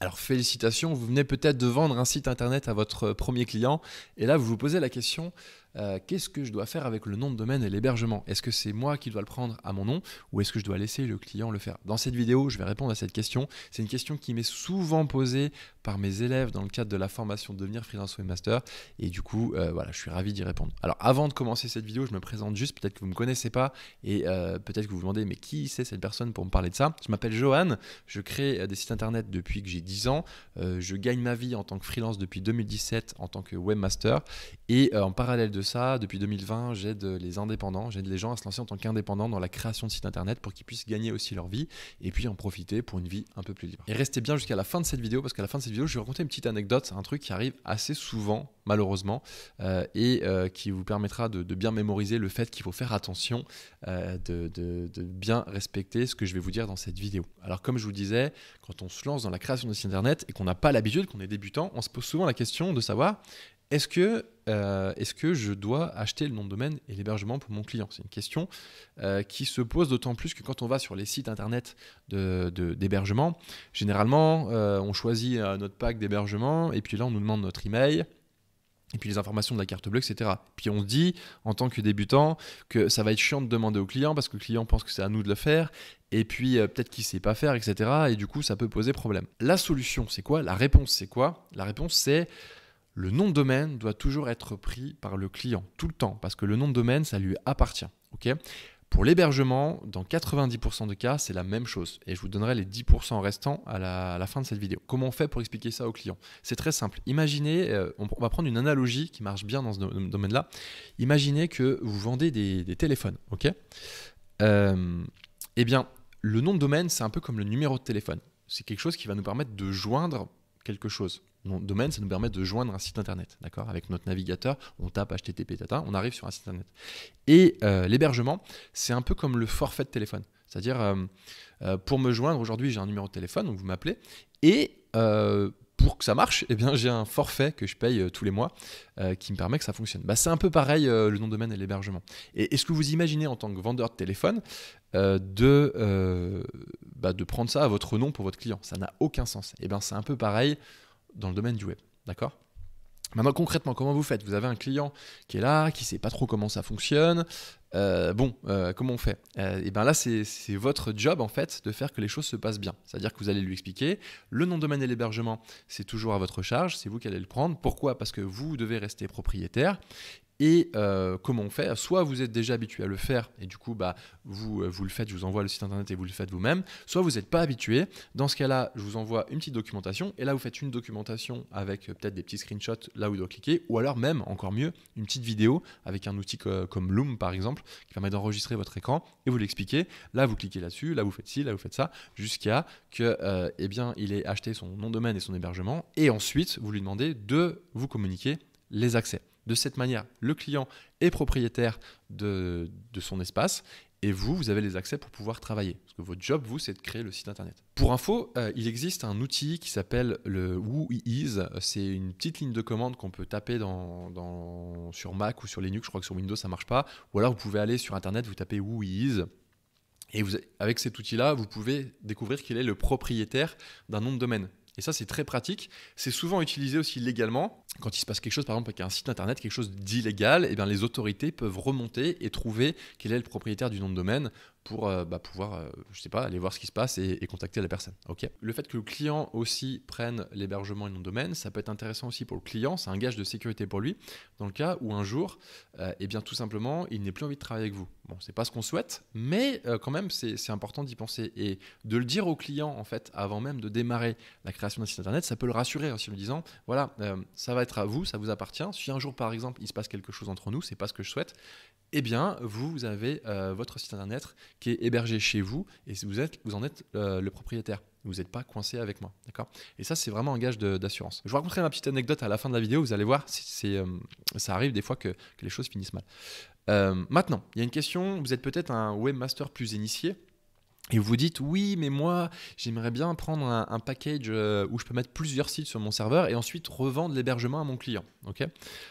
Alors félicitations, vous venez peut-être de vendre un site internet à votre euh, premier client et là vous vous posez la question euh, qu'est-ce que je dois faire avec le nom de domaine et l'hébergement Est-ce que c'est moi qui dois le prendre à mon nom ou est-ce que je dois laisser le client le faire Dans cette vidéo, je vais répondre à cette question. C'est une question qui m'est souvent posée par mes élèves dans le cadre de la formation Devenir Freelance Webmaster et du coup, euh, voilà, je suis ravi d'y répondre. Alors avant de commencer cette vidéo, je me présente juste, peut-être que vous ne me connaissez pas et euh, peut-être que vous vous demandez mais qui c'est cette personne pour me parler de ça Je m'appelle Johan, je crée des sites internet depuis que j'ai 10 ans, je gagne ma vie en tant que freelance depuis 2017 en tant que webmaster et en parallèle de ça, depuis 2020, j'aide les indépendants, j'aide les gens à se lancer en tant qu'indépendants dans la création de sites internet pour qu'ils puissent gagner aussi leur vie et puis en profiter pour une vie un peu plus libre. Et restez bien jusqu'à la fin de cette vidéo parce qu'à la fin de cette vidéo, je vais raconter une petite anecdote, un truc qui arrive assez souvent malheureusement, euh, et euh, qui vous permettra de, bien mémoriser le fait qu'il faut faire attention, euh, de, bien respecter ce que je vais vous dire dans cette vidéo. Alors comme je vous disais, quand on se lance dans la création de sites internet et qu'on n'a pas l'habitude, qu'on est débutant, on se pose souvent la question de savoir est-ce que, euh, que je dois acheter le nom de domaine et l'hébergement pour mon client C'est une question euh, qui se pose d'autant plus que quand on va sur les sites internet d'hébergement, généralement, euh, on choisit notre pack d'hébergement et puis là, on nous demande notre email et puis les informations de la carte bleue, etc. Puis on se dit, en tant que débutant, que ça va être chiant de demander au client parce que le client pense que c'est à nous de le faire, et puis peut-être qu'il ne sait pas faire, etc. Et du coup, ça peut poser problème. La solution, c'est quoi La réponse, c'est quoi La réponse, c'est le nom de domaine doit toujours être pris par le client, tout le temps, parce que le nom de domaine, ça lui appartient. pour l'hébergement, dans 90% de cas, c'est la même chose. Et je vous donnerai les 10% restants à la, fin de cette vidéo. Comment on fait pour expliquer ça au client C'est très simple. Imaginez, euh, on, va prendre une analogie qui marche bien dans ce domaine-là. Imaginez que vous vendez des, téléphones, ok euh, Eh bien, le nom de domaine, c'est un peu comme le numéro de téléphone. C'est quelque chose qui va nous permettre de joindre quelque chose. mon domaine, ça nous permet de joindre un site internet. D'accord Avec notre navigateur, on tape HTTP, tata, on arrive sur un site internet. Et euh, l'hébergement, c'est un peu comme le forfait de téléphone. C'est-à-dire, euh, euh, pour me joindre, aujourd'hui, j'ai un numéro de téléphone, donc vous m'appelez. Et pour que ça marche, eh bien, j'ai un forfait que je paye euh, tous les mois euh, qui me permet que ça fonctionne. Bah, c'est un peu pareil euh, le nom de domaine et l'hébergement. Et est-ce que vous imaginez en tant que vendeur de téléphone de, bah, de prendre ça à votre nom pour votre client Ça n'a aucun sens. Et eh bien, c'est un peu pareil dans le domaine du web. D'accord Maintenant, concrètement, comment vous faites Vous avez un client qui est là, qui ne sait pas trop comment ça fonctionne. Euh, bon, euh, comment on fait Et euh, eh bien là, c'est votre job, en fait, de faire que les choses se passent bien. C'est-à-dire que vous allez lui expliquer. Le nom de domaine et l'hébergement, c'est toujours à votre charge. C'est vous qui allez le prendre. Pourquoi Parce que vous devez rester propriétaire. Et euh, comment on fait Soit vous êtes déjà habitué à le faire et du coup bah, vous, euh, vous le faites, je vous envoie le site internet et vous le faites vous-même, soit vous n'êtes pas habitué. Dans ce cas-là, je vous envoie une petite documentation et là vous faites une documentation avec euh, peut-être des petits screenshots là où il doit cliquer ou alors même, encore mieux, une petite vidéo avec un outil comme Loom par exemple qui permet d'enregistrer votre écran et vous l'expliquez. Là vous cliquez là-dessus, là vous faites ci, là vous faites ça jusqu'à que eh bien, il ait acheté son nom de domaine et son hébergement et ensuite vous lui demandez de vous communiquer les accès. De cette manière, le client est propriétaire de, son espace et vous, vous avez les accès pour pouvoir travailler. Parce que votre job, vous, c'est de créer le site internet. Pour info, euh, il existe un outil qui s'appelle le Whois ». C'est une petite ligne de commande qu'on peut taper sur Mac ou sur Linux. Je crois que sur Windows, ça marche pas. Ou alors, vous pouvez aller sur Internet, vous tapez Whois ». Et avec cet outil-là, vous pouvez découvrir qu'il est le propriétaire d'un nom de domaine. Et ça, c'est très pratique. C'est souvent utilisé aussi légalement. Quand il se passe quelque chose, par exemple, avec un site internet, quelque chose d'illégal, et eh les autorités peuvent remonter et trouver quel est le propriétaire du nom de domaine pour euh, bah, pouvoir, euh, je sais pas, aller voir ce qui se passe et, contacter la personne. Ok. Le fait que le client aussi prenne l'hébergement et non domaine, ça peut être intéressant aussi pour le client. C'est un gage de sécurité pour lui dans le cas où un jour, euh, eh bien tout simplement, il n'est plus envie de travailler avec vous. Bon, c'est pas ce qu'on souhaite, mais quand même, c'est important d'y penser et de le dire au client en fait avant même de démarrer la création d'un site internet, ça peut le rassurer en lui disant voilà, ça va être à vous, ça vous appartient. Si un jour par exemple il se passe quelque chose entre nous, c'est pas ce que je souhaite, eh bien vous avez votre site internet qui est hébergé chez vous et vous, êtes, vous en êtes euh, le propriétaire. Vous n'êtes pas coincé avec moi. D'accord Et ça, c'est vraiment un gage d'assurance. Je vous raconterai ma petite anecdote à la fin de la vidéo. Vous allez voir, c'est, euh, ça arrive des fois que, les choses finissent mal. Euh, maintenant, il y a une question. Vous êtes peut-être un webmaster plus initié et vous vous dites oui mais moi j'aimerais bien prendre un, package euh, où je peux mettre plusieurs sites sur mon serveur et ensuite revendre l'hébergement à mon client. Ok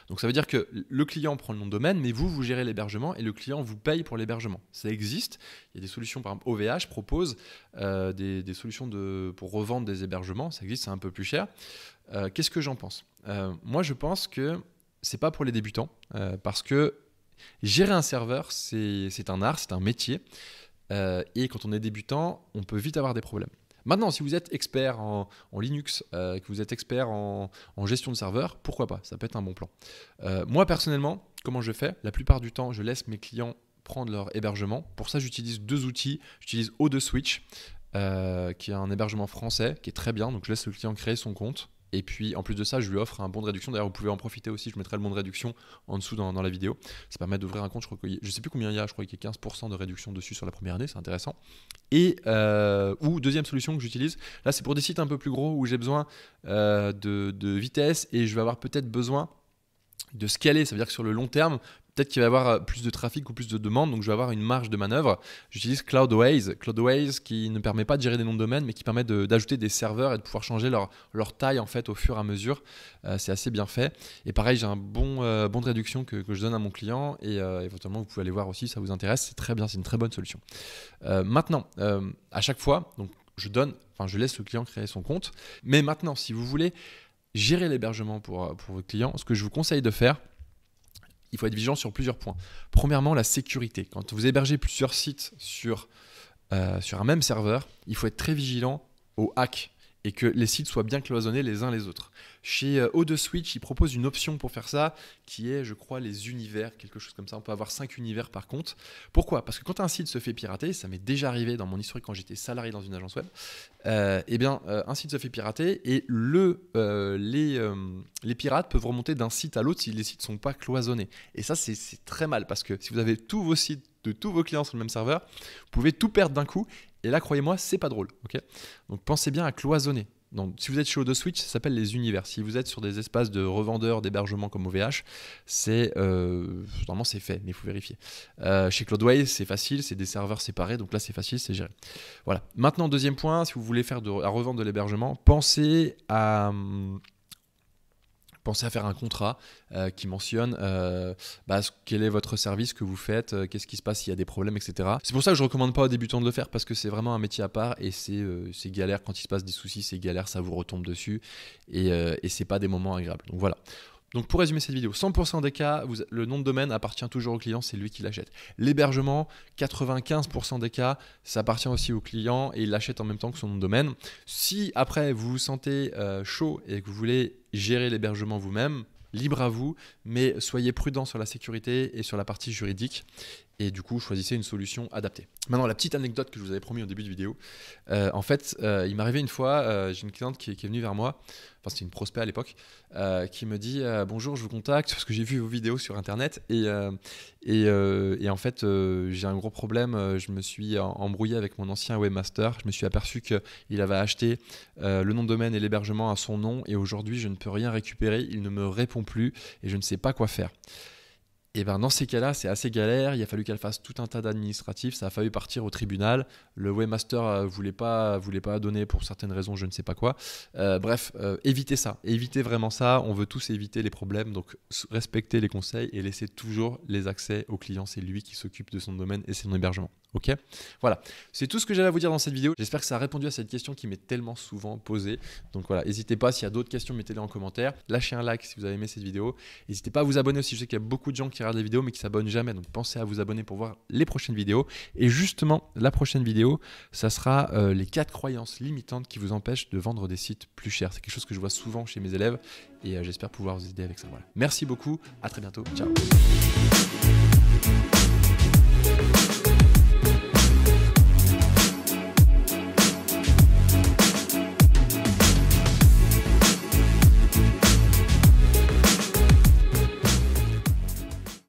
Donc ça veut dire que le client prend le nom de domaine mais vous vous gérez l'hébergement et le client vous paye pour l'hébergement. Ça existe. Il y a des solutions par exemple OVH propose euh, des, solutions de, pour revendre des hébergements. Ça existe, c'est un peu plus cher. Euh, qu'est-ce que j'en pense Moi je pense que c'est pas pour les débutants parce que gérer un serveur c'est un art, c'est un métier. Euh, et quand on est débutant, on peut vite avoir des problèmes. Maintenant, si vous êtes expert en, Linux, euh, que vous êtes expert en, gestion de serveur, pourquoi pas Ça peut être un bon plan. Euh, moi, personnellement, comment je fais La plupart du temps, je laisse mes clients prendre leur hébergement. Pour ça, j'utilise deux outils. J'utilise O2 Switch, qui est un hébergement français, qui est très bien. Donc, je laisse le client créer son compte. Et puis en plus de ça, je lui offre un bon de réduction. D'ailleurs, vous pouvez en profiter aussi. Je mettrai le bon de réduction en dessous dans, la vidéo. Ça permet d'ouvrir un compte. Je, ne je sais plus combien il y a. Je crois qu'il y a 15% de réduction dessus sur la première année. C'est intéressant. Et euh, ou deuxième solution que j'utilise. Là, c'est pour des sites un peu plus gros où j'ai besoin euh, de, de vitesse et je vais avoir peut-être besoin de scaler, ça veut dire que sur le long terme, peut-être qu'il va y avoir euh, plus de trafic ou plus de demandes, donc je vais avoir une marge de manœuvre. J'utilise Cloudways, Cloudways qui ne permet pas de gérer des noms de domaine, mais qui permet d'ajouter des serveurs et de pouvoir changer leur, taille en fait au fur et à mesure. Euh, c'est assez bien fait. Et pareil, j'ai un bon euh, bon de réduction que, je donne à mon client et éventuellement vous pouvez aller voir aussi si ça vous intéresse. C'est très bien, c'est une très bonne solution. maintenant, à chaque fois, donc je donne, enfin je laisse le client créer son compte. Mais maintenant, si vous voulez gérer l'hébergement pour, euh, pour vos clients, ce que je vous conseille de faire, il faut être vigilant sur plusieurs points. Premièrement, la sécurité. Quand vous hébergez plusieurs sites sur, euh, sur un même serveur, il faut être très vigilant aux hacks et que les sites soient bien cloisonnés les uns les autres. Chez O2 euh, Switch, ils proposent une option pour faire ça qui est, je crois, les univers, quelque chose comme ça. On peut avoir cinq univers par compte. Pourquoi Parce que quand un site se fait pirater, ça m'est déjà arrivé dans mon histoire quand j'étais salarié dans une agence web, euh, eh bien, euh, un site se fait pirater et les, les pirates peuvent remonter d'un site à l'autre si les sites ne sont pas cloisonnés. Et ça, c'est très mal parce que si vous avez tous vos sites de tous vos clients sur le même serveur, vous pouvez tout perdre d'un coup et là, croyez-moi, c'est pas drôle. Donc pensez bien à cloisonner. Donc, si vous êtes chez 2 Switch, ça s'appelle les univers. Si vous êtes sur des espaces de revendeurs, d'hébergement comme OVH, c'est euh, normalement c'est fait, mais il faut vérifier. Euh, chez Cloudway, c'est facile, c'est des serveurs séparés, donc là c'est facile, c'est géré. Voilà. Maintenant, deuxième point, si vous voulez faire de, à revendre de l'hébergement, pensez à hum, pensez à faire un contrat euh, qui mentionne euh, bah, quel est votre service que vous faites, euh, qu'est-ce qui se passe s'il y a des problèmes, etc. C'est pour ça que je ne recommande pas aux débutants de le faire parce que c'est vraiment un métier à part et c'est galère quand il se passe des soucis, c'est galère, ça vous retombe dessus et, et c'est pas des moments agréables. Donc voilà. Donc pour résumer cette vidéo, 100% des cas, le nom de domaine appartient toujours au client, c'est lui qui l'achète. L'hébergement, 95% des cas, ça appartient aussi au client et il l'achète en même temps que son nom de domaine. Si après vous vous sentez chaud et que vous voulez gérez l'hébergement vous-même, libre à vous, mais soyez prudent sur la sécurité et sur la partie juridique et du coup choisissez une solution adaptée. Maintenant la petite anecdote que je vous avais promis au début de vidéo, euh, en fait euh, il m'est arrivé une fois, euh, j'ai une cliente qui, est venue vers moi, enfin c'était une prospect à l'époque, qui me dit bonjour je vous contacte parce que j'ai vu vos vidéos sur internet et, et, et en fait j'ai un gros problème, je me suis embrouillé avec mon ancien webmaster, je me suis aperçu qu'il avait acheté le nom de domaine et l'hébergement à son nom et aujourd'hui je ne peux rien récupérer, il ne me répond plus et je ne sais pas quoi faire et ben dans ces cas-là, c'est assez galère. Il a fallu qu'elle fasse tout un tas d'administratifs. Ça a fallu partir au tribunal. Le webmaster euh, voulait pas euh, voulait pas donner pour certaines raisons, je ne sais pas quoi. Euh, bref, évitez ça. Évitez vraiment ça. On veut tous éviter les problèmes. Donc respectez les conseils et laissez toujours les accès au client. C'est lui qui s'occupe de son domaine et son hébergement. Voilà, c'est tout ce que j'avais à vous dire dans cette vidéo. J'espère que ça a répondu à cette question qui m'est tellement souvent posée. Donc voilà, n'hésitez pas, s'il y a d'autres questions, mettez-les en commentaire. Lâchez un like si vous avez aimé cette vidéo. N'hésitez pas à vous abonner aussi. Je sais qu'il y a beaucoup de gens qui regardent les vidéos mais qui s'abonnent jamais. Donc pensez à vous abonner pour voir les prochaines vidéos. Et justement, la prochaine vidéo, ça sera euh, les 4 croyances limitantes qui vous empêchent de vendre des sites plus chers. C'est quelque chose que je vois souvent chez mes élèves et euh, j'espère pouvoir vous aider avec ça. Merci beaucoup, à très bientôt. Ciao.